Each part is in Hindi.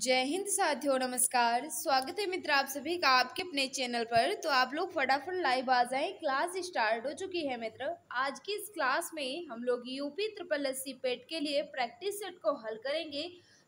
जय हिंद साथियों नमस्कार स्वागत है मित्र आप सभी का आपके अपने चैनल पर तो आप लोग फटाफट लाइव आ जाएं क्लास स्टार्ट हो चुकी है मित्र आज की इस क्लास में हम लोग यूपी ट्रिपल एससी पेट के लिए प्रैक्टिस सेट को हल करेंगे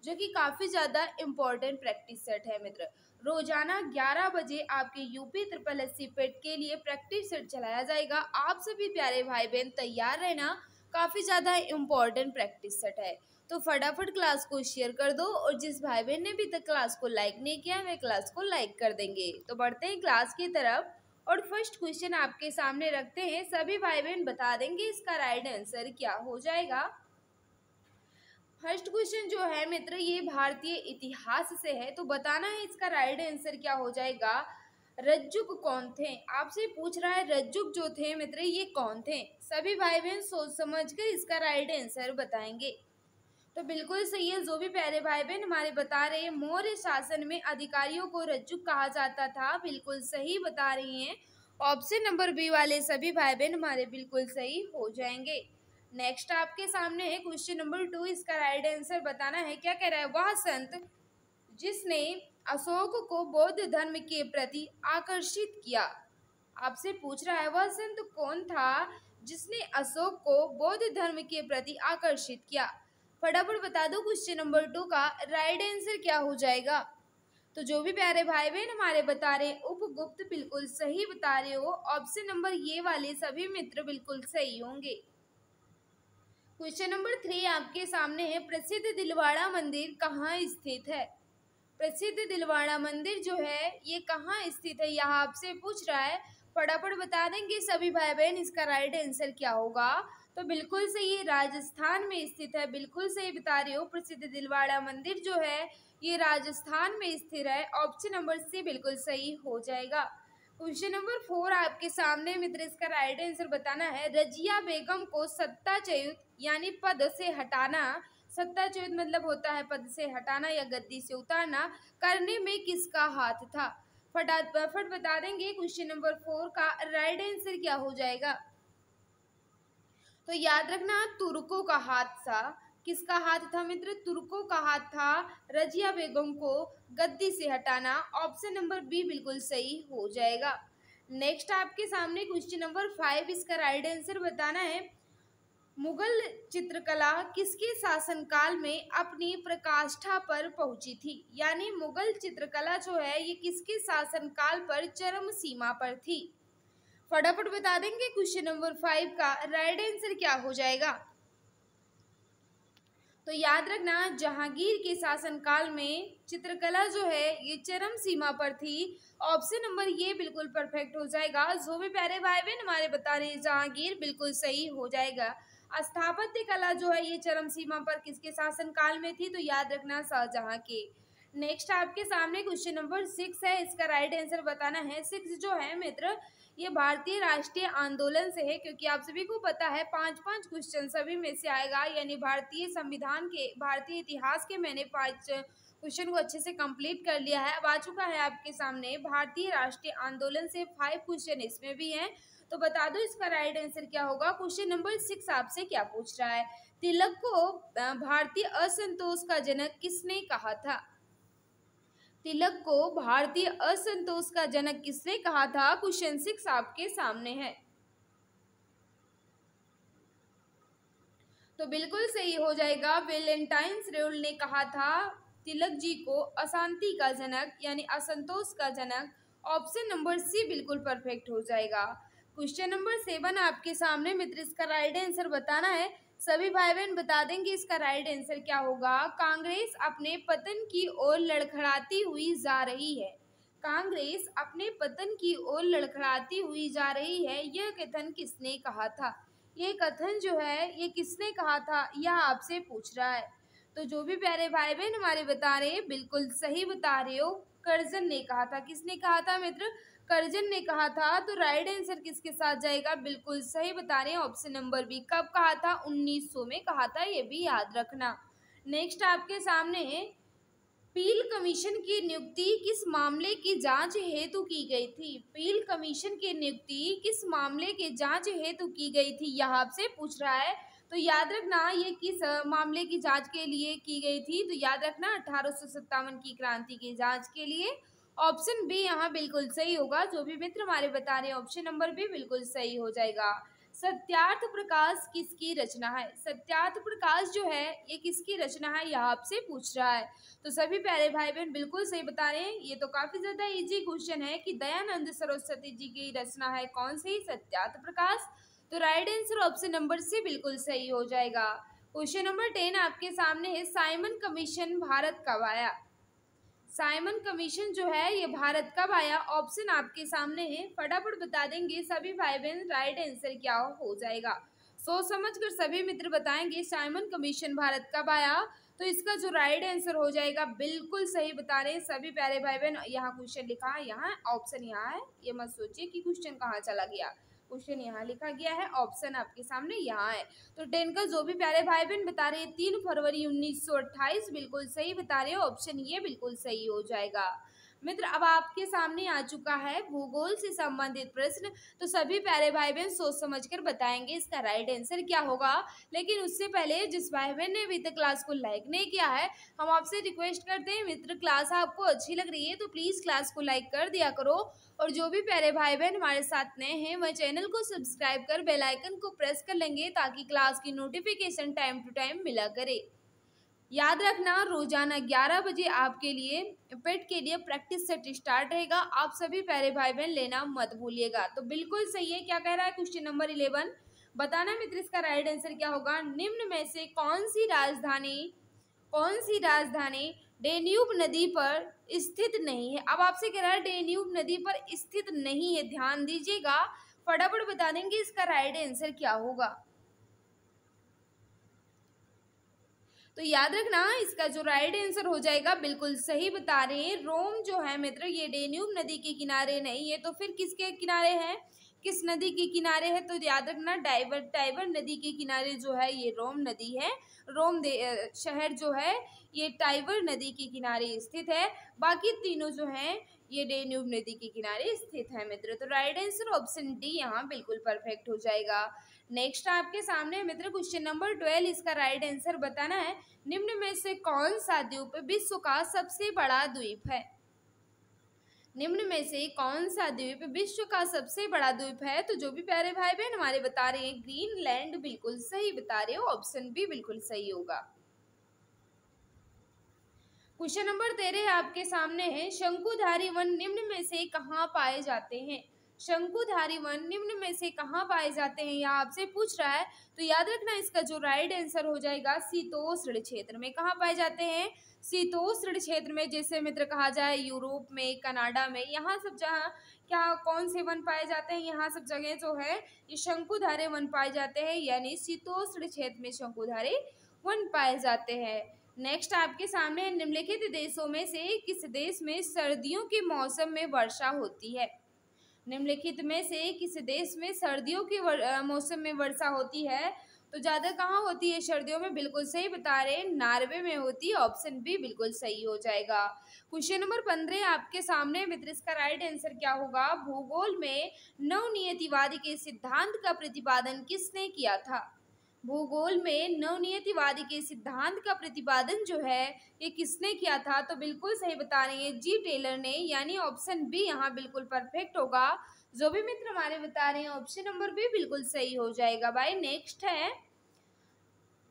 जो कि काफ़ी ज़्यादा इम्पॉर्टेंट प्रैक्टिस सेट है मित्र रोजाना 11 बजे आपके यूपी ट्रिपल एससी पेट के लिए प्रैक्टिस सेट चलाया जाएगा आप सभी प्यारे भाई बहन तैयार रहना काफ़ी ज़्यादा इम्पोर्टेंट प्रैक्टिस सेट है तो फटाफट क्लास को शेयर कर दो और जिस भाई बहन ने भी तक क्लास को लाइक नहीं किया वे क्लास को लाइक कर देंगे तो बढ़ते हैं क्लास की तरफ और फर्स्ट क्वेश्चन आपके सामने रखते हैं सभी भाई बहन बता देंगे इसका राइट आंसर क्या हो जाएगा फर्स्ट क्वेश्चन जो है मित्र ये भारतीय इतिहास से है तो बताना है इसका राइट आंसर क्या हो जाएगा रज्जुक कौन थे आपसे पूछ रहा है रज्जुक जो थे मित्र ये कौन थे सभी भाई बहन सोच समझ कर इसका राइट आंसर बताएंगे तो बिल्कुल सही है जो भी प्यारे भाई बहन हमारे बता रहे हैं मौर्य शासन में अधिकारियों को रज्जुक कहा जाता था बिल्कुल सही बता रही हैं ऑप्शन नंबर बी वाले सभी भाई बहन हमारे बिल्कुल सही हो जाएंगे नेक्स्ट आपके सामने है क्वेश्चन नंबर टू इसका राइट आंसर बताना है क्या कह रहा है वह संत जिसने अशोक को बौद्ध धर्म के प्रति आकर्षित किया आपसे पूछ रहा है वह संत कौन था जिसने अशोक को बौद्ध धर्म के प्रति आकर्षित किया फटाफट बता दो क्वेश्चन नंबर टू का राइट आंसर क्या हो जाएगा तो जो भी प्यारे भाई बहन हमारे बता रहे उपगुप्त बिल्कुल सही बता रहे हो ऑप्शन नंबर ये वाले सभी मित्र बिल्कुल सही होंगे क्वेश्चन नंबर थ्री आपके सामने है प्रसिद्ध दिलवाड़ा मंदिर कहाँ स्थित है प्रसिद्ध दिलवाड़ा मंदिर जो है ये कहाँ स्थित है यह आपसे पूछ रहा है फटाफट बता देंगे सभी भाई बहन इसका राइट आंसर क्या होगा तो बिल्कुल से ये राजस्थान में स्थित है बिल्कुल सही बता रहे हो प्रसिद्ध दिलवाड़ा मंदिर जो है ये राजस्थान में स्थित है ऑप्शन नंबर सी बिल्कुल सही हो जाएगा क्वेश्चन नंबर फोर आपके सामने मित्र इसका राइट आंसर बताना है रजिया बेगम को चयुत यानी पद से हटाना चयुत मतलब होता है पद से हटाना या गद्दी से उतारना करने में किसका हाथ था फटाफट बता देंगे क्वेश्चन नंबर फोर का राइट आंसर क्या हो जाएगा तो याद रखना तुर्कों का हाथ था किसका हाथ था मित्र तुर्कों का हाथ था रजिया बेगम को गद्दी से हटाना ऑप्शन नंबर बी बिल्कुल सही हो जाएगा नेक्स्ट आपके सामने क्वेश्चन नंबर फाइव इसका राइट आंसर बताना है मुगल चित्रकला किसके शासनकाल में अपनी प्रकाष्ठा पर पहुंची थी यानी मुगल चित्रकला जो है ये किसके शासनकाल पर चरम सीमा पर थी फटाफट बता देंगे क्वेश्चन नंबर फाइव का राइट आंसर क्या हो जाएगा तो याद रखना जहांगीर के शासनकाल में चित्रकला जो है ये चरम सीमा पर थी ऑप्शन नंबर ये बिल्कुल परफेक्ट हो जाएगा जो भी प्यारे भाई बहन हमारे बता रहे हैं जहांगीर बिल्कुल सही हो जाएगा स्थापत्य कला जो है ये चरम सीमा पर किसके शासनकाल में थी तो याद रखना शाहजहां के नेक्स्ट आपके सामने क्वेश्चन नंबर सिक्स है इसका राइट आंसर बताना है सिक्स जो है मित्र ये भारतीय राष्ट्रीय आंदोलन से है क्योंकि आप सभी को पता है पांच पांच क्वेश्चन सभी में से आएगा यानी भारतीय संविधान के भारतीय इतिहास के मैंने पांच क्वेश्चन को अच्छे से कंप्लीट कर लिया है अब आ चुका है आपके सामने भारतीय राष्ट्रीय आंदोलन से फाइव क्वेश्चन इसमें भी हैं तो बता दो इसका राइट आंसर क्या होगा क्वेश्चन नंबर सिक्स आपसे क्या पूछ रहा है तिलक को भारतीय असंतोष का जनक किसने कहा था तिलक को भारतीय असंतोष का जनक किसने कहा था क्वेश्चन सिक्स आपके सामने है तो बिल्कुल सही हो जाएगा वेलेंटाइंस रेउल ने कहा था तिलक जी को अशांति का जनक यानी असंतोष का जनक ऑप्शन नंबर सी बिल्कुल परफेक्ट हो जाएगा क्वेश्चन नंबर सेवन आपके सामने मित्र इसका राइट आंसर बताना है सभी भाई बहन बता दें कि इसका राइट आंसर क्या होगा कांग्रेस अपने पतन की ओर लड़खड़ाती हुई जा रही है कांग्रेस अपने पतन की ओर लड़खड़ाती हुई जा रही है यह कथन किसने कहा था ये कथन जो है ये किसने कहा था यह आपसे पूछ रहा है तो जो भी प्यारे भाई बहन हमारे बता रहे हैं बिल्कुल सही बता रहे हो कर्जन ने कहा था किसने कहा था मित्र करजन ने कहा था तो राइट आंसर किसके साथ जाएगा बिल्कुल सही बता रहे हैं ऑप्शन नंबर बी कब कहा था 1900 में कहा था ये भी याद रखना नेक्स्ट आपके सामने पील कमीशन की नियुक्ति किस मामले की जांच हेतु की गई थी पील कमीशन की नियुक्ति किस मामले की जांच हेतु की गई थी यह आपसे पूछ रहा है तो याद रखना ये किस मामले की जांच के लिए की गई थी तो याद रखना अठारह की क्रांति की जांच के लिए ऑप्शन बी यहाँ बिल्कुल सही होगा जो भी मित्र हमारे बता रहे हैं ऑप्शन नंबर बी बिल्कुल सही हो जाएगा सत्यार्थ प्रकाश किसकी रचना है सत्यार्थ प्रकाश जो है ये किसकी रचना है यह आपसे पूछ रहा है तो सभी प्यारे भाई बहन बिल्कुल सही बता रहे हैं ये तो काफ़ी ज़्यादा इजी क्वेश्चन है कि दयानंद सरस्वती जी की रचना है कौन सी सत्यार्थ प्रकाश तो right answer option number C बिल्कुल सही हो जाएगा क्वेश्चन नंबर टेन आपके सामने है साइमन कमीशन भारत कब आया साइमन कमीशन जो है ये भारत कब आया ऑप्शन आपके सामने है फटाफट बता देंगे सभी भाई बहन राइट आंसर क्या हो जाएगा सोच समझ कर सभी मित्र बताएंगे साइमन कमीशन भारत कब आया तो इसका जो राइट आंसर हो जाएगा बिल्कुल सही बता रहे हैं सभी प्यारे भाई बहन यहाँ क्वेश्चन लिखा है यहाँ ऑप्शन यहाँ है ये मत सोचिए कि क्वेश्चन कहाँ चला गया क्वेश्चन यहाँ लिखा गया है ऑप्शन आपके सामने यहाँ है तो टेन का जो भी प्यारे भाई बहन बता रहे हैं तीन फरवरी उन्नीस बिल्कुल सही बता रहे हो ऑप्शन ये बिल्कुल सही हो जाएगा मित्र अब आपके सामने आ चुका है भूगोल से संबंधित प्रश्न तो सभी प्यारे भाई बहन सोच समझ कर बताएंगे इसका राइट आंसर क्या होगा लेकिन उससे पहले जिस भाई बहन ने अभी तक क्लास को लाइक नहीं किया है हम आपसे रिक्वेस्ट करते हैं मित्र क्लास आपको अच्छी लग रही है तो प्लीज़ क्लास को लाइक कर दिया करो और जो भी प्यारे भाई बहन हमारे साथ नए हैं वह चैनल को सब्सक्राइब कर बेलाइकन को प्रेस कर लेंगे ताकि क्लास की नोटिफिकेशन टाइम टू टाइम मिला करे याद रखना रोज़ाना ग्यारह बजे आपके लिए पेट के लिए प्रैक्टिस सेट स्टार्ट रहेगा आप सभी प्यारे भाई बहन लेना मत भूलिएगा तो बिल्कुल सही है क्या कह रहा है क्वेश्चन नंबर इलेवन बताना मित्र इसका राइट आंसर क्या होगा निम्न में से कौन सी राजधानी कौन सी राजधानी डेन्यूब नदी पर स्थित नहीं है अब आपसे कह रहा है डेन्यूब नदी पर स्थित नहीं है ध्यान दीजिएगा फटाफट बता देंगे इसका राइट आंसर क्या होगा तो याद रखना इसका जो राइट आंसर हो जाएगा बिल्कुल सही बता रहे हैं रोम जो है मित्र ये डेन्यूब नदी के किनारे नहीं है तो फिर किसके किनारे हैं किस नदी के किनारे है तो याद रखना डाइवर टाइवर नदी के किनारे जो है ये रोम नदी है रोम शहर जो है ये टाइवर नदी के किनारे स्थित है बाकी तीनों जो हैं ये डेन्यूब नदी के किनारे स्थित है मित्र तो राइट आंसर ऑप्शन डी यहाँ बिल्कुल परफेक्ट हो जाएगा नेक्स्ट आपके सामने मित्र क्वेश्चन नंबर ट्वेल्व इसका राइट आंसर बताना है निम्न में से कौन सा द्वीप विश्व का सबसे बड़ा द्वीप है निम्न में से कौन सा द्वीप विश्व का सबसे बड़ा द्वीप है तो जो भी प्यारे भाई बहन हमारे बता रहे हैं ग्रीनलैंड बिल्कुल सही बता रहे हो ऑप्शन भी बिल्कुल सही होगा क्वेश्चन नंबर तेरह आपके सामने है शंकुधारी वन निम्न में से कहाँ पाए जाते हैं शंकुधारी वन निम्न में से कहाँ पाए जाते हैं या आपसे पूछ रहा है तो याद रखना इसका जो राइट आंसर हो जाएगा शीतोष्ण क्षेत्र में कहाँ पाए जाते हैं शीतोष्ण क्षेत्र में जैसे मित्र कहा जाए यूरोप में कनाडा में यहाँ सब जहाँ क्या कौन से वन पाए जाते हैं यहाँ सब जगह जो है ये शंकुधारे वन पाए जाते हैं यानी शीतोष्ण क्षेत्र में शंकुधारे वन पाए जाते हैं नेक्स्ट आपके सामने निम्नलिखित देशों में से किस देश में सर्दियों के मौसम में वर्षा होती है निम्नलिखित में से किस देश में सर्दियों के मौसम में वर्षा होती है तो ज़्यादा कहाँ होती है सर्दियों में बिल्कुल सही बता रहे हैं नार्वे में होती है ऑप्शन बी बिल्कुल सही हो जाएगा क्वेश्चन नंबर पंद्रह आपके सामने मित्र इसका राइट आंसर क्या होगा भूगोल में नवनियतिवादी के सिद्धांत का प्रतिपादन किसने किया था भूगोल में नवनियतिवादी के सिद्धांत का प्रतिपादन जो है ये किसने किया था तो बिल्कुल सही बता रही है जी टेलर ने यानी ऑप्शन बी यहाँ बिल्कुल परफेक्ट होगा जो भी मित्र हमारे बता रहे हैं ऑप्शन नंबर बी बिल्कुल सही हो जाएगा भाई नेक्स्ट है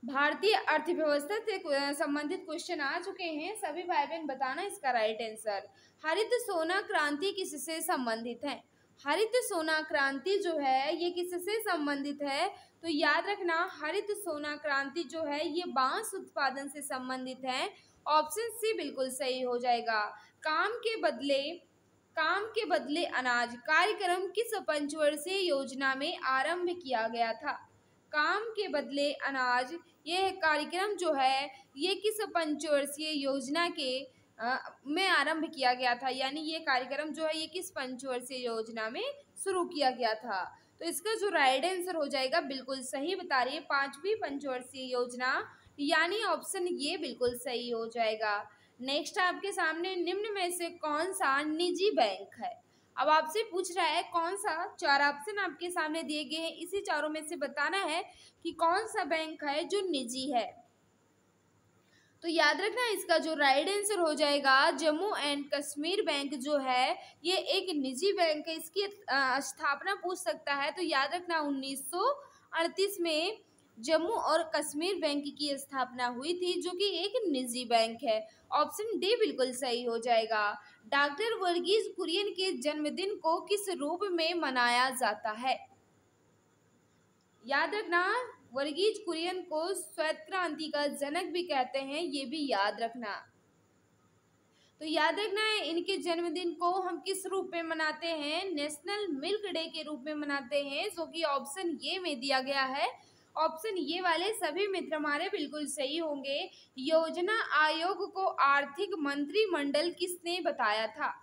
भारतीय अर्थव्यवस्था से संबंधित क्वेश्चन आ चुके हैं सभी भाई बहन बताना इसका राइट आंसर हरित सोना क्रांति किससे संबंधित है हरित सोना क्रांति जो है ये किससे संबंधित है तो याद रखना हरित सोना क्रांति जो है ये बांस उत्पादन से संबंधित है ऑप्शन सी बिल्कुल सही हो जाएगा काम के बदले काम के बदले अनाज कार्यक्रम किस पंचवर्षीय योजना में आरंभ किया गया था काम के बदले अनाज यह कार्यक्रम जो है ये किस पंचवर्षीय योजना के आ, में आरंभ किया गया था यानी ये कार्यक्रम जो है ये किस पंचवर्षीय योजना में शुरू किया गया था तो इसका जो राइट आंसर हो जाएगा बिल्कुल सही बता रही है पांचवी पंचवर्षीय योजना यानी ऑप्शन ये बिल्कुल सही हो जाएगा नेक्स्ट आपके सामने निम्न में से कौन सा निजी बैंक है अब आपसे पूछ रहा है कौन सा चार ऑप्शन आपके सामने दिए गए हैं इसी चारों में से बताना है कि कौन सा बैंक है जो निजी है तो याद रखना इसका जो राइट आंसर हो जाएगा जम्मू एंड कश्मीर बैंक जो है ये एक निजी बैंक है इसकी स्थापना पूछ सकता है तो याद रखना उन्नीस में जम्मू और कश्मीर बैंक की स्थापना हुई थी जो कि एक निजी बैंक है ऑप्शन डी बिल्कुल सही हो जाएगा डॉक्टर वर्गीज कुरियन के जन्मदिन को किस रूप में मनाया जाता है याद रखना वर्गीज कुरियन को श्वेत क्रांति का जनक भी कहते हैं ये भी याद रखना तो याद रखना है इनके जन्मदिन को हम किस रूप में मनाते हैं नेशनल मिल्क डे के रूप में मनाते हैं जो कि ऑप्शन ये में दिया गया है ऑप्शन ये वाले सभी मित्र हमारे बिल्कुल सही होंगे योजना आयोग को आर्थिक मंत्रिमंडल किसने बताया था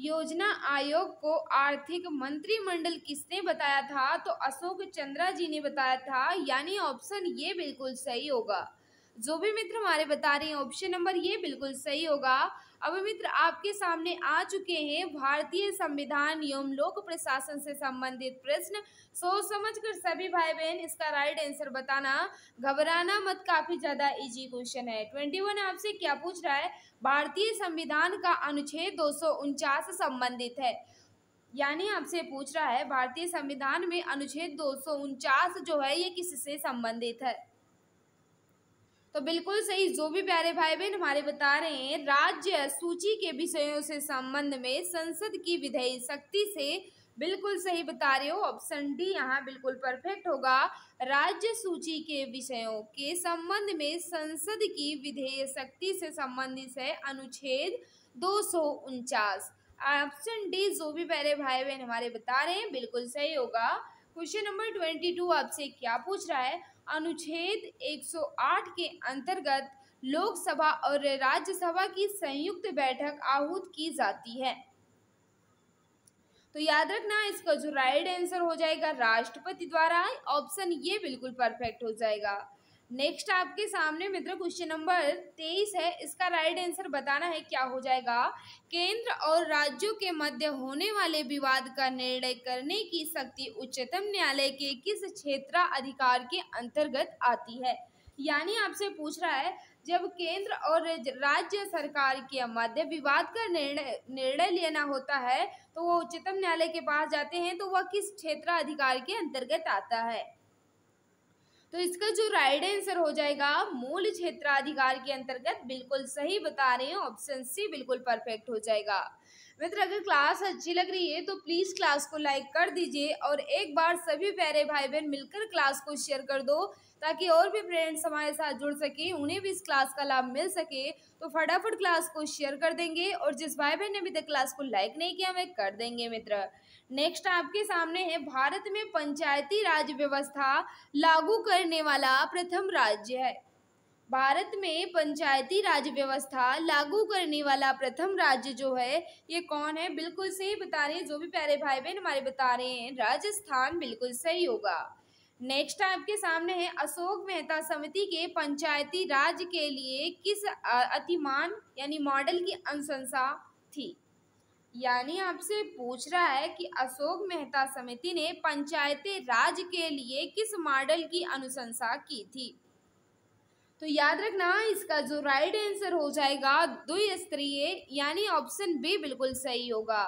योजना आयोग को आर्थिक मंत्रिमंडल किसने बताया था तो अशोक चंद्रा जी ने बताया था यानी ऑप्शन ये बिल्कुल सही होगा जो भी मित्र हमारे बता रहे हैं ऑप्शन नंबर ये बिल्कुल सही होगा अब मित्र आपके सामने आ चुके हैं भारतीय संविधान एवं लोक प्रशासन से संबंधित प्रश्न सोच समझ कर सभी भाई बहन इसका राइट आंसर बताना घबराना मत काफी ज्यादा इजी क्वेश्चन है ट्वेंटी वन आपसे क्या पूछ रहा है भारतीय संविधान का अनुच्छेद दो संबंधित है यानी आपसे पूछ रहा है भारतीय संविधान में अनुच्छेद दो जो है ये किससे संबंधित है तो बिल्कुल सही जो भी प्यारे भाई बहन हमारे बता रहे हैं राज्य सूची के विषयों से संबंध में संसद की विधेयक शक्ति से बिल्कुल सही बता रहे हो ऑप्शन डी यहाँ बिल्कुल परफेक्ट होगा राज्य सूची के विषयों के संबंध में संसद की विधेय शक्ति से संबंधित है अनुच्छेद दो ऑप्शन डी जो भी प्यारे भाई बहन हमारे बता रहे हैं बिल्कुल सही होगा क्वेश्चन नंबर ट्वेंटी टू आपसे क्या पूछ रहा है अनुच्छेद 108 के अंतर्गत लोकसभा और राज्यसभा की संयुक्त बैठक आहूत की जाती है तो याद रखना इसका जो राइट आंसर हो जाएगा राष्ट्रपति द्वारा ऑप्शन ये बिल्कुल परफेक्ट हो जाएगा नेक्स्ट आपके सामने मित्र क्वेश्चन नंबर तेईस है इसका राइट आंसर बताना है क्या हो जाएगा केंद्र और राज्यों के मध्य होने वाले विवाद का निर्णय करने की शक्ति उच्चतम न्यायालय के किस क्षेत्र अधिकार के अंतर्गत आती है यानी आपसे पूछ रहा है जब केंद्र और राज्य सरकार के मध्य विवाद का निर्णय निर्णय लेना होता है तो वो उच्चतम न्यायालय के पास जाते हैं तो वह किस क्षेत्र अधिकार के अंतर्गत आता है तो इसका जो राइट आंसर हो जाएगा मूल क्षेत्राधिकार के अंतर्गत बिल्कुल सही बता रहे हैं ऑप्शन सी बिल्कुल परफेक्ट हो जाएगा मित्र अगर क्लास अच्छी लग रही है तो प्लीज़ क्लास को लाइक कर दीजिए और एक बार सभी प्यारे भाई बहन मिलकर क्लास को शेयर कर दो ताकि और भी फ्रेंड्स हमारे साथ जुड़ सके उन्हें भी इस क्लास का लाभ मिल सके तो फटाफट क्लास को शेयर कर देंगे और जिस भाई बहन ने अभी तक क्लास को लाइक नहीं किया वह कर देंगे मित्र नेक्स्ट आपके सामने है भारत में पंचायती राज व्यवस्था लागू करने वाला प्रथम राज्य है भारत में पंचायती राज व्यवस्था लागू करने वाला प्रथम राज्य जो है ये कौन है बिल्कुल सही बता रहे हैं जो भी प्यारे भाई बहन हमारे बता रहे हैं राजस्थान बिल्कुल सही होगा नेक्स्ट आपके सामने है अशोक मेहता समिति के पंचायती राज के लिए किस अतिमान यानी मॉडल की अनुशंसा थी यानी आपसे पूछ रहा है कि अशोक मेहता समिति ने पंचायती राज के लिए किस मॉडल की अनुशंसा की थी तो याद रखना इसका जो राइट आंसर हो जाएगा स्त्रीय यानी ऑप्शन बी बिल्कुल सही होगा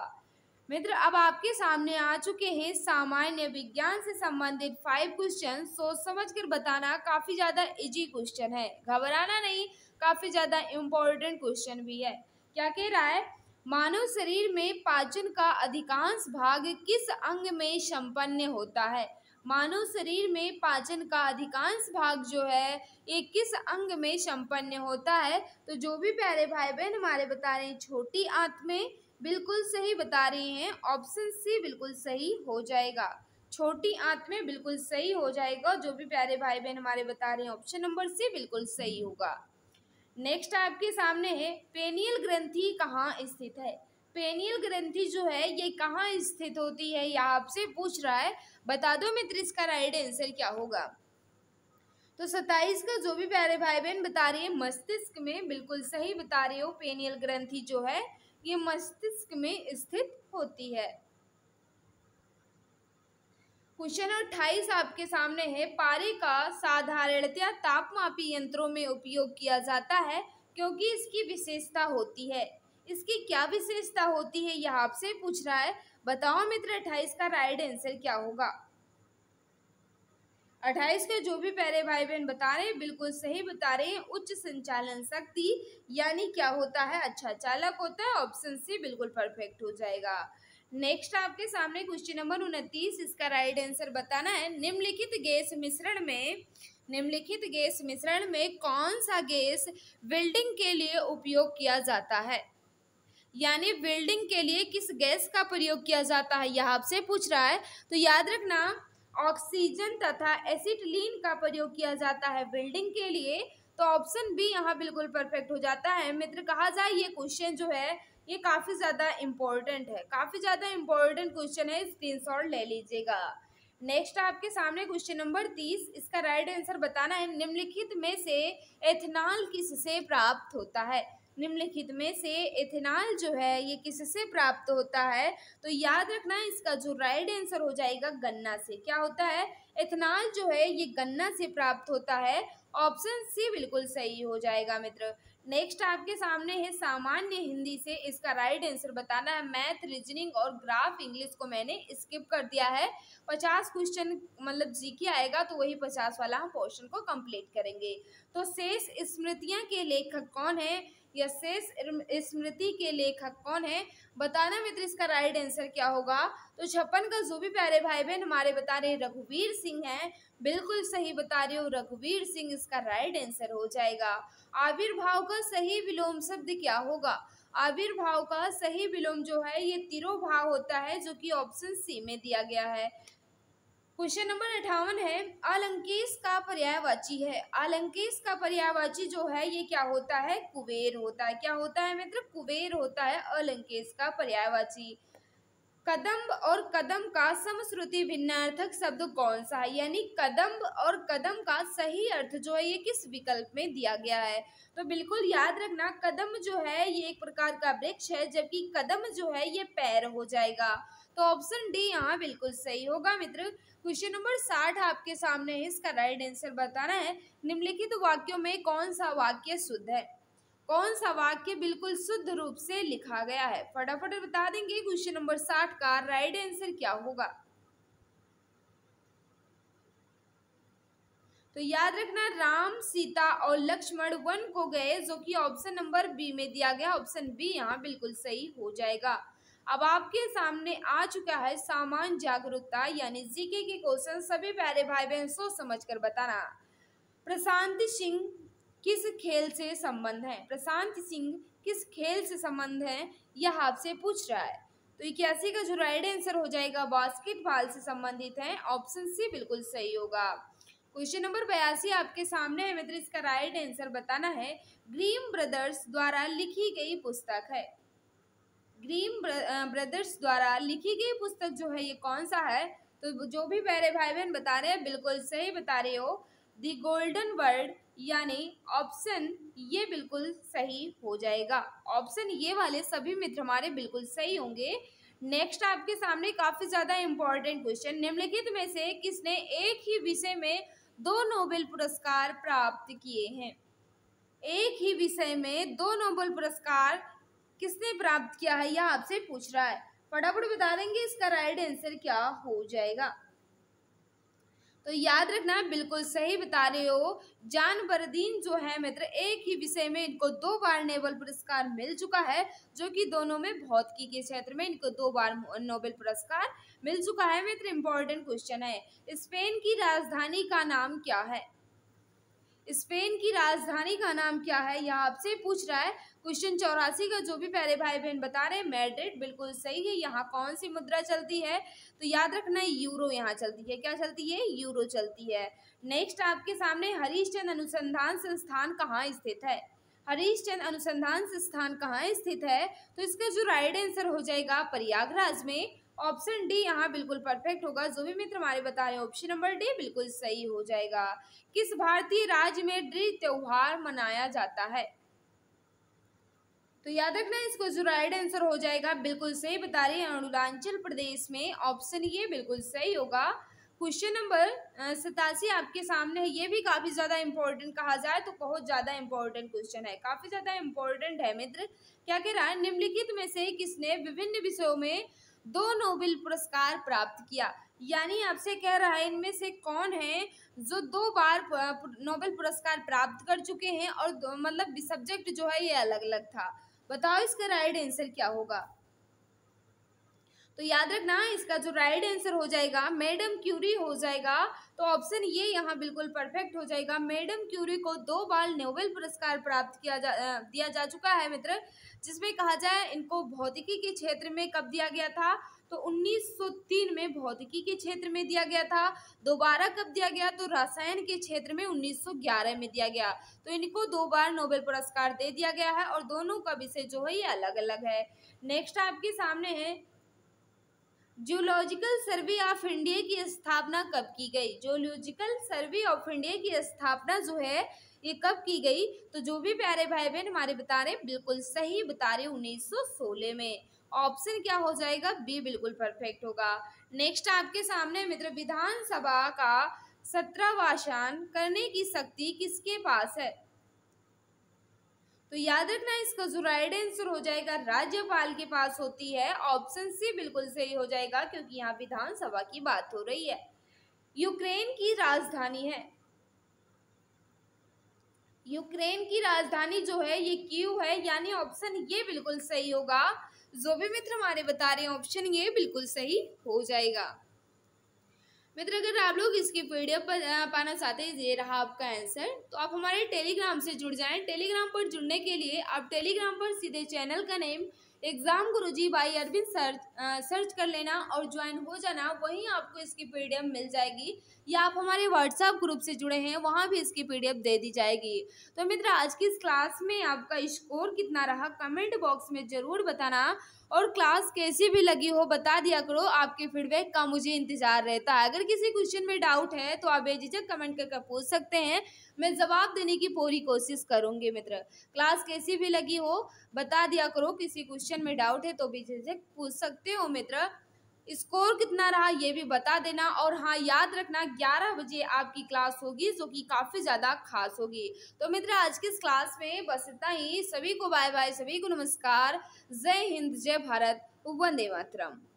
मित्र अब आपके सामने आ चुके हैं सामान्य विज्ञान से संबंधित फाइव क्वेश्चन सोच समझ कर बताना काफ़ी ज़्यादा इजी क्वेश्चन है घबराना नहीं काफ़ी ज़्यादा इम्पोर्टेंट क्वेश्चन भी है क्या कह रहा है मानव शरीर में पाचन का अधिकांश भाग किस अंग में संपन्न होता है मानव शरीर में पाचन का अधिकांश भाग जो है ये किस अंग में संपन्न होता है तो जो भी प्यारे भाई बहन हमारे बता रहे हैं छोटी आंत में बिल्कुल सही बता रहे हैं ऑप्शन सी बिल्कुल सही हो जाएगा छोटी आंत में बिल्कुल सही हो जाएगा जो भी प्यारे भाई बहन हमारे बता रहे हैं ऑप्शन नंबर सी बिल्कुल सही होगा नेक्स्ट आपके सामने है पेनियल ग्रंथि कहाँ स्थित है पेनियल ग्रंथि जो है ये कहाँ स्थित होती है यह आपसे पूछ रहा है बता दो मित्र इसका राइट आंसर क्या होगा तो सताइस का जो भी प्यारे भाई बहन बता रहे हैं मस्तिष्क में बिल्कुल सही बता रहे हो पेनियल ग्रंथि जो है ये मस्तिष्क में स्थित होती है क्वेश्चन अट्ठाईस आपके सामने है पारे का साधारणतया तापमापी यंत्रों में उपयोग किया जाता है क्योंकि इसकी विशेषता होती है इसकी क्या विशेषता होती है यह आपसे पूछ रहा है बताओ मित्र अट्ठाईस का राइट आंसर क्या होगा अट्ठाईस के जो भी प्यारे भाई बहन बता रहे हैं बिल्कुल सही बता रहे हैं उच्च संचालन शक्ति यानी क्या होता है अच्छा चालक होता है ऑप्शन सी बिल्कुल परफेक्ट हो जाएगा नेक्स्ट आपके सामने क्वेश्चन नंबर उनतीस इसका राइट आंसर बताना है निम्नलिखित गैस मिश्रण में निम्नलिखित गैस मिश्रण में कौन सा गैस वेल्डिंग के लिए उपयोग किया जाता है यानी वेल्डिंग के लिए किस गैस का प्रयोग किया जाता है यह आपसे पूछ रहा है तो याद रखना ऑक्सीजन तथा एसिटिलीन का प्रयोग किया जाता है बिल्डिंग के लिए तो ऑप्शन बी यहाँ बिल्कुल परफेक्ट हो जाता है मित्र कहा जाए ये क्वेश्चन जो है ये काफ़ी ज़्यादा इम्पोर्टेंट है काफ़ी ज़्यादा इम्पोर्टेंट क्वेश्चन है स्क्रीनशॉट ले लीजिएगा नेक्स्ट आपके सामने क्वेश्चन नंबर तीस इसका राइट आंसर बताना है निम्नलिखित में से एथेनॉल किससे प्राप्त होता है निम्नलिखित में से इथेनॉल जो है ये किससे प्राप्त होता है तो याद रखना इसका जो राइट आंसर हो जाएगा गन्ना से क्या होता है इथेनॉल जो है ये गन्ना से प्राप्त होता है ऑप्शन सी बिल्कुल सही हो जाएगा मित्र नेक्स्ट आपके सामने है सामान्य हिंदी से इसका राइट आंसर बताना है मैथ रीजनिंग और ग्राफ इंग्लिश को मैंने स्किप कर दिया है पचास क्वेश्चन मतलब जी के आएगा तो वही पचास वाला हम क्वेश्चन को कंप्लीट करेंगे तो शेष स्मृतियाँ के लेखक कौन है या शेष स्मृति के लेखक कौन है बताना मित्र इसका राइट आंसर क्या होगा तो छप्पन का जो भी प्यारे भाई बहन हमारे बता रहे रघुवीर सिंह है बिल्कुल सही बता रहे हो रघुवीर सिंह इसका राइट आंसर हो जाएगा आविर्भाव का सही विलोम शब्द क्या होगा आविर्भाव का सही विलोम जो है ये तिरोभाव होता है जो कि ऑप्शन सी में दिया गया है क्वेश्चन नंबर अठावन है आलंकेश का पर्यायवाची है आलंकेश का पर्यायवाची जो है ये क्या होता है कुबेर होता है क्या होता है मित्र कुबेर होता है अलंकेश का पर्यायवाची कदम्ब और कदम का समश्रुति भिन्नार्थक शब्द कौन सा है यानी कदम्ब और कदम का सही अर्थ जो है ये किस विकल्प में दिया गया है तो बिल्कुल याद रखना कदम जो है ये एक प्रकार का वृक्ष है जबकि कदम जो है ये पैर हो जाएगा तो ऑप्शन डी यहाँ बिल्कुल सही होगा मित्र क्वेश्चन नंबर साठ आपके सामने है इसका राइट आंसर बताना है निम्नलिखित तो वाक्यों में कौन सा वाक्य शुद्ध है कौन सा वाक्य बिल्कुल शुद्ध रूप से लिखा गया है फटाफट बता देंगे क्वेश्चन नंबर साठ का राइट आंसर क्या होगा तो याद रखना राम सीता और लक्ष्मण वन को गए जो कि ऑप्शन नंबर बी में दिया गया ऑप्शन बी यहाँ बिल्कुल सही हो जाएगा अब आपके सामने आ चुका है सामान जागरूकता यानी जीके के क्वेश्चन सभी प्यारे भाई बहन सोच समझ कर बताना प्रशांत सिंह किस खेल से संबंध है प्रशांत सिंह किस खेल से संबंध है यह आपसे पूछ रहा है तो इक्यासी का जो राइट आंसर हो जाएगा बास्केटबॉल से संबंधित है ऑप्शन सी बिल्कुल सही होगा क्वेश्चन नंबर बयासी आपके सामने है मित्र इसका राइट आंसर बताना है ग्रीम ब्रदर्स द्वारा लिखी गई पुस्तक है ग्रीम ब्रदर्स द्वारा लिखी गई पुस्तक जो है ये कौन सा है तो जो भी मेरे भाई बहन बता रहे हैं बिल्कुल सही बता रहे हो द गोल्डन वर्ल्ड यानी ऑप्शन ये बिल्कुल सही हो जाएगा ऑप्शन ये वाले सभी मित्र हमारे बिल्कुल सही होंगे नेक्स्ट आपके सामने काफ़ी ज़्यादा इम्पॉर्टेंट क्वेश्चन निम्नलिखित में से किसने एक ही विषय में दो नोबेल पुरस्कार प्राप्त किए हैं एक ही विषय में दो नोबेल पुरस्कार किसने प्राप्त किया है यह आपसे पूछ रहा है फटाफट बता देंगे इसका राइट आंसर क्या हो जाएगा तो याद रखना बिल्कुल सही बता रहे हो जान बरदीन जो है मित्र एक ही विषय में इनको दो बार नोबेल पुरस्कार मिल चुका है जो कि दोनों में भौतिकी के क्षेत्र में इनको दो बार नोबेल पुरस्कार मिल चुका है मित्र इम्पोर्टेंट क्वेश्चन है स्पेन की राजधानी का नाम क्या है स्पेन की राजधानी का नाम क्या है यह आपसे पूछ रहा है क्वेश्चन चौरासी का जो भी पहले भाई बहन बता रहे हैं मैड्रिड बिल्कुल सही है यहाँ कौन सी मुद्रा चलती है तो याद रखना यूरो यहाँ चलती है क्या चलती है यूरो चलती है नेक्स्ट आपके सामने हरीशचंद अनुसंधान संस्थान कहाँ स्थित है हरीशचंद अनुसंधान संस्थान कहाँ स्थित है तो इसका जो राइट आंसर हो जाएगा प्रयागराज में ऑप्शन डी यहाँ बिल्कुल परफेक्ट होगा जो भी मित्र हमारे बता रहे हैं ऑप्शन नंबर डी बिल्कुल सही हो जाएगा किस भारतीय राज्य में ड्री त्योहार मनाया जाता है तो याद रखना इसको जो राइट आंसर हो जाएगा बिल्कुल सही बता रहे हैं अरुणाचल प्रदेश में ऑप्शन ये बिल्कुल सही होगा क्वेश्चन नंबर सतासी आपके सामने है ये भी काफ़ी ज़्यादा इंपॉर्टेंट कहा जाए तो बहुत ज़्यादा इंपॉर्टेंट क्वेश्चन है काफ़ी ज़्यादा इंपॉर्टेंट है मित्र क्या कह रहा है निम्नलिखित में से किसने विभिन्न विषयों में दो नोबेल पुरस्कार प्राप्त किया यानी आपसे कह रहा है इनमें से कौन है जो दो बार नोबेल पुरस्कार प्राप्त कर चुके हैं और मतलब सब्जेक्ट जो है ये अलग अलग था बताओ इसका राइट आंसर क्या होगा तो याद रखना इसका जो राइट आंसर हो जाएगा मैडम क्यूरी हो जाएगा तो ऑप्शन ये यहाँ बिल्कुल परफेक्ट हो जाएगा मैडम क्यूरी को दो बार नोबेल पुरस्कार प्राप्त किया जा दिया जा चुका है मित्र जिसमें कहा जाए इनको भौतिकी के क्षेत्र में कब दिया गया था तो 1903 में भौतिकी के क्षेत्र में दिया गया था दोबारा कब दिया गया तो रसायन के क्षेत्र में 1911 में दिया गया तो इनको दो बार नोबेल पुरस्कार दे दिया गया है और दोनों का विषय जो है ये अलग अलग है नेक्स्ट आपके सामने है जूलॉजिकल सर्वे ऑफ इंडिया की स्थापना कब की गई जूलॉजिकल सर्वे ऑफ इंडिया की स्थापना जो है ये कब की गई तो जो भी प्यारे भाई बहन हमारे बता रहे हैं बिल्कुल सही बता रहे उन्नीस सौ सोलह में ऑप्शन क्या हो जाएगा बी बिल्कुल परफेक्ट होगा नेक्स्ट आपके सामने मित्र विधानसभा का सत्रहवासन करने की शक्ति किसके पास है तो याद रखना इसका जो राइट आंसर हो जाएगा राज्यपाल के पास होती है ऑप्शन सी बिल्कुल सही हो जाएगा क्योंकि यहाँ विधानसभा की बात हो रही है यूक्रेन की राजधानी है यूक्रेन की राजधानी जो है ये क्यू है यानी ऑप्शन ये बिल्कुल सही होगा जो भी मित्र हमारे बता रहे हैं ऑप्शन ये बिल्कुल सही हो जाएगा मित्र अगर आप लोग इसकी पीडीएफ पर पाना चाहते हैं ये रहा आपका आंसर तो आप हमारे टेलीग्राम से जुड़ जाएं टेलीग्राम पर जुड़ने के लिए आप टेलीग्राम पर सीधे चैनल का name exam Guruji by Arvind search search कर लेना और ज्वाइन हो जाना वहीं आपको इसकी पीडीएफ मिल जाएगी या आप हमारे व्हाट्सएप ग्रुप से जुड़े हैं वहाँ भी इसकी पीडीएफ दे दी जाएगी तो मित्र आज की इस क्लास में आपका स्कोर कितना रहा कमेंट बॉक्स में ज़रूर बताना और क्लास कैसी भी लगी हो बता दिया करो आपके फीडबैक का मुझे इंतज़ार रहता है अगर किसी क्वेश्चन में डाउट है तो आप बेझिझक कमेंट करके पूछ सकते हैं मैं जवाब देने की पूरी कोशिश करूँगी मित्र क्लास कैसी भी लगी हो बता दिया करो किसी क्वेश्चन में डाउट है तो भी जैसे पूछ सकते हो मित्र स्कोर कितना रहा ये भी बता देना और हाँ याद रखना 11 बजे आपकी क्लास होगी जो कि काफ़ी ज़्यादा खास होगी तो मित्र आज की इस क्लास में बस इतना ही सभी को बाय बाय सभी को नमस्कार जय हिंद जय भारत वंदे मातरम